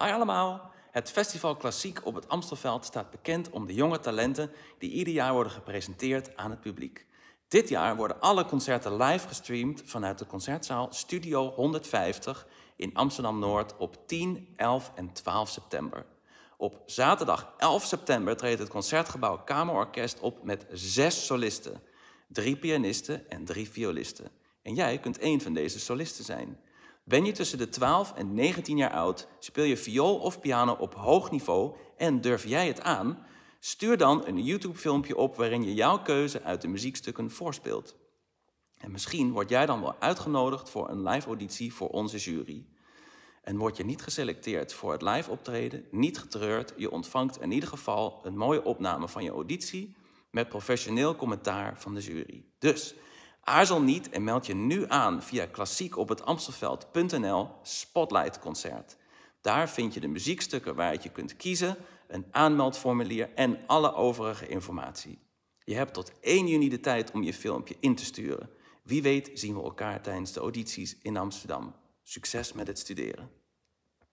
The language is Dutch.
Hoi allemaal! Het Festival Klassiek op het Amstelveld staat bekend om de jonge talenten die ieder jaar worden gepresenteerd aan het publiek. Dit jaar worden alle concerten live gestreamd vanuit de concertzaal Studio 150 in Amsterdam Noord op 10, 11 en 12 september. Op zaterdag 11 september treedt het Concertgebouw Kamerorkest op met zes solisten, drie pianisten en drie violisten. En jij kunt één van deze solisten zijn. Ben je tussen de 12 en 19 jaar oud, speel je viool of piano op hoog niveau en durf jij het aan? Stuur dan een YouTube-filmpje op waarin je jouw keuze uit de muziekstukken voorspeelt. En misschien word jij dan wel uitgenodigd voor een live auditie voor onze jury. En word je niet geselecteerd voor het live optreden, niet getreurd, je ontvangt in ieder geval een mooie opname van je auditie met professioneel commentaar van de jury. Dus Aarzel niet en meld je nu aan via klassiekophetamstelveld.nl Spotlight Concert. Daar vind je de muziekstukken waaruit je kunt kiezen, een aanmeldformulier en alle overige informatie. Je hebt tot 1 juni de tijd om je filmpje in te sturen. Wie weet zien we elkaar tijdens de audities in Amsterdam. Succes met het studeren.